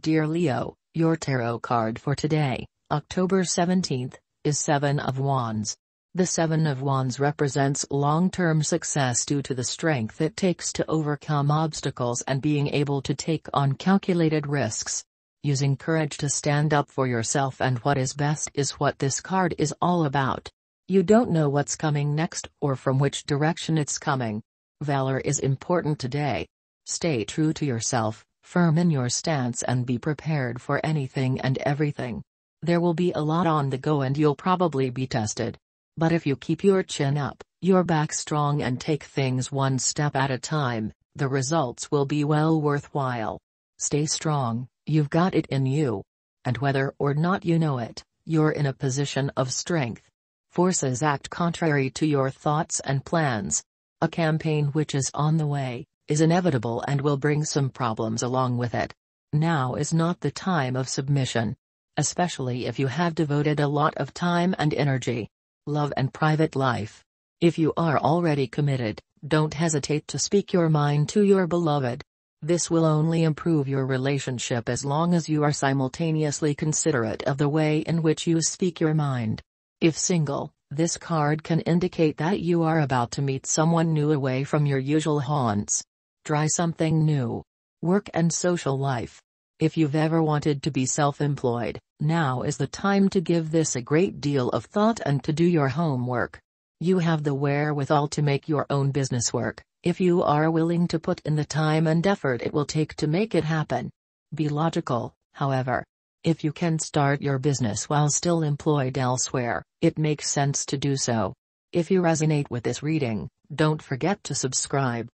Dear Leo, your tarot card for today, October 17th, is Seven of Wands. The Seven of Wands represents long-term success due to the strength it takes to overcome obstacles and being able to take on calculated risks. Using courage to stand up for yourself and what is best is what this card is all about. You don't know what's coming next or from which direction it's coming. Valor is important today. Stay true to yourself, firm in your stance and be prepared for anything and everything. There will be a lot on the go and you'll probably be tested. But if you keep your chin up, your back strong and take things one step at a time, the results will be well worthwhile. Stay strong, you've got it in you. And whether or not you know it, you're in a position of strength. Forces act contrary to your thoughts and plans. A campaign which is on the way, is inevitable and will bring some problems along with it. Now is not the time of submission. Especially if you have devoted a lot of time and energy, love and private life. If you are already committed, don't hesitate to speak your mind to your beloved. This will only improve your relationship as long as you are simultaneously considerate of the way in which you speak your mind. If single, this card can indicate that you are about to meet someone new away from your usual haunts. Try something new. Work and social life. If you've ever wanted to be self-employed, now is the time to give this a great deal of thought and to do your homework. You have the wherewithal to make your own business work, if you are willing to put in the time and effort it will take to make it happen. Be logical, however. If you can start your business while still employed elsewhere, it makes sense to do so. If you resonate with this reading, don't forget to subscribe.